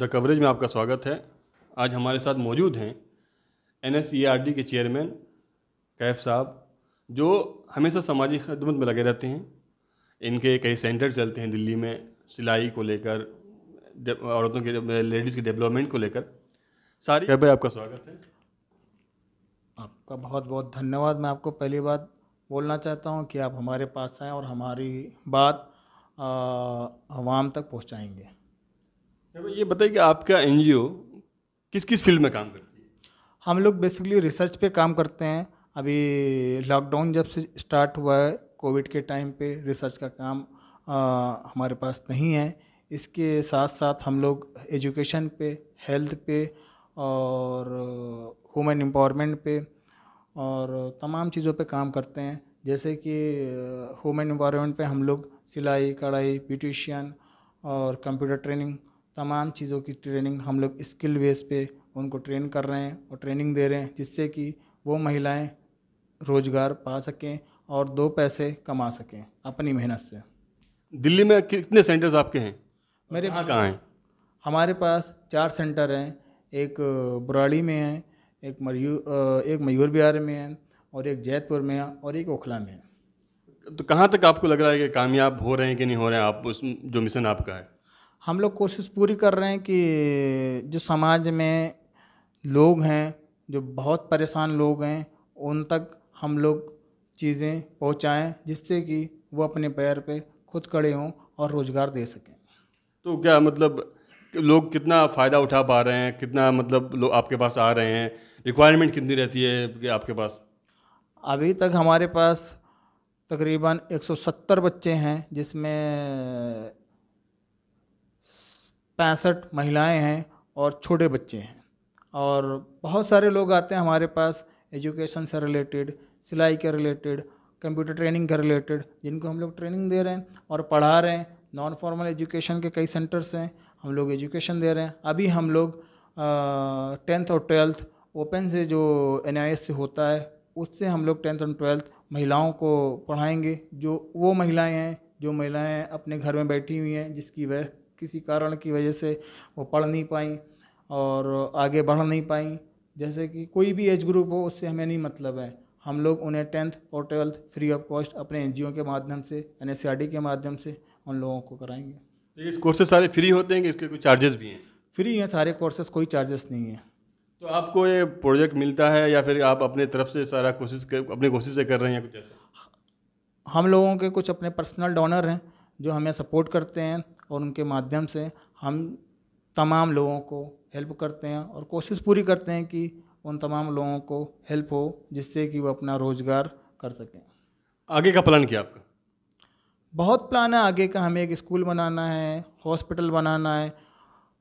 the coverage में आपका स्वागत है आज हमारे साथ मौजूद हैं एन e के चेयरमैन कैफ साहब जो हमेशा सामाजिक खदमत में लगे रहते हैं इनके कई सेंटर चलते हैं दिल्ली में सिलाई को लेकर औरतों के लेडीज़ के डेवलपमेंट को लेकर सारी कैफ भाई आपका स्वागत है आपका बहुत बहुत धन्यवाद मैं आपको पहली बात बोलना चाहता हूँ कि आप हमारे पास आएँ और हमारी बात आवाम तक पहुँचाएँगे ये बताइए कि आपका एन किस किस फील्ड में काम करती है हम लोग बेसिकली रिसर्च पे काम करते हैं अभी लॉकडाउन जब से स्टार्ट हुआ है कोविड के टाइम पे रिसर्च का काम आ, हमारे पास नहीं है इसके साथ साथ हम लोग एजुकेशन पे हेल्थ पे और वुमेन एम्पावरमेंट पे और तमाम चीज़ों पे काम करते हैं जैसे कि हुमेन एम्पावरमेंट पे हम लोग सिलाई कढ़ाई ब्यूटिशियन और कंप्यूटर ट्रेनिंग तमाम चीज़ों की ट्रेनिंग हम लोग स्किल बेस पे उनको ट्रेन कर रहे हैं और ट्रेनिंग दे रहे हैं जिससे कि वो महिलाएं रोज़गार पा सकें और दो पैसे कमा सकें अपनी मेहनत से दिल्ली में कितने सेंटर्स आपके हैं मेरे यहाँ कहाँ हैं हमारे पास चार सेंटर हैं एक बुराड़ी में है एक मयू एक मयूर बिहार में है और एक जैतपुर में है और एक ओखला में है तो कहाँ तक आपको लग रहा है कि कामयाब हो रहे हैं कि नहीं हो रहे हैं आप उस जो मिशन आपका है हम लोग कोशिश पूरी कर रहे हैं कि जो समाज में लोग हैं जो बहुत परेशान लोग हैं उन तक हम लोग चीज़ें पहुंचाएं जिससे कि वो अपने पैर पे खुद खड़े हों और रोज़गार दे सकें तो क्या मतलब लोग कितना फ़ायदा उठा पा रहे हैं कितना मतलब लोग आपके पास आ रहे हैं रिक्वायरमेंट कितनी रहती है कि आपके पास अभी तक हमारे पास तकरीबन 170 बच्चे हैं जिसमें पैंसठ महिलाएं हैं और छोटे बच्चे हैं और बहुत सारे लोग आते हैं हमारे पास एजुकेशन से रिलेटेड सिलाई के रिलेटेड कंप्यूटर ट्रेनिंग के रिलेटेड जिनको हम लोग ट्रेनिंग दे रहे हैं और पढ़ा रहे हैं नॉन फॉर्मल एजुकेशन के कई सेंटर्स हैं हम लोग एजुकेशन दे रहे हैं अभी हम लोग टेंथ और ट्वेल्थ ओपन से जो एन से होता है उससे हम लोग टेंथ और ट्वेल्थ महिलाओं को पढ़ाएंगे जो वो महिलाएं हैं जो महिलाएं अपने घर में बैठी हुई हैं जिसकी वह किसी कारण की वजह से वो पढ़ नहीं पाई और आगे बढ़ नहीं पाई जैसे कि कोई भी एज ग्रुप हो उससे हमें नहीं मतलब है हम लोग उन्हें टेंथ और ट्वेल्थ फ्री ऑफ कॉस्ट अपने एन के माध्यम से एन के माध्यम से उन लोगों को कराएंगे तो इस कोर्सेज सारे फ्री होते हैं कि इसके कोई चार्जेस भी हैं फ्री हैं सारे कोर्सेज कोई चार्जेस नहीं है तो आपको ये प्रोजेक्ट मिलता है या फिर आप अपने तरफ से सारा कोशिश अपनी कोशिश से कर रहे हैं कुछ ऐसा हम लोगों के कुछ अपने पर्सनल डोनर हैं जो हमें सपोर्ट करते हैं और उनके माध्यम से हम तमाम लोगों को हेल्प करते हैं और कोशिश पूरी करते हैं कि उन तमाम लोगों को हेल्प हो जिससे कि वो अपना रोज़गार कर सकें आगे का प्लान क्या आपका बहुत प्लान है आगे का हमें एक स्कूल बनाना है हॉस्पिटल बनाना है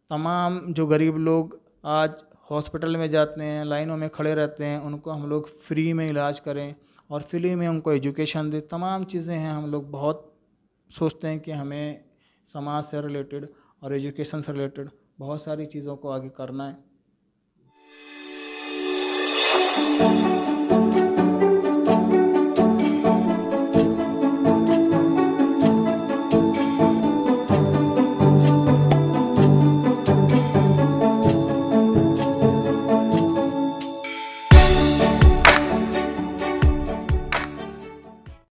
तमाम जो गरीब लोग आज हॉस्पिटल में जाते हैं लाइनों में खड़े रहते हैं उनको हम लोग फ्री में इलाज करें और फ्री में उनको एजुकेशन दें तमाम चीज़ें हैं हम लोग बहुत सोचते हैं कि हमें समाज से रिलेटेड और एजुकेशन से रिलेटेड बहुत सारी चीज़ों को आगे करना है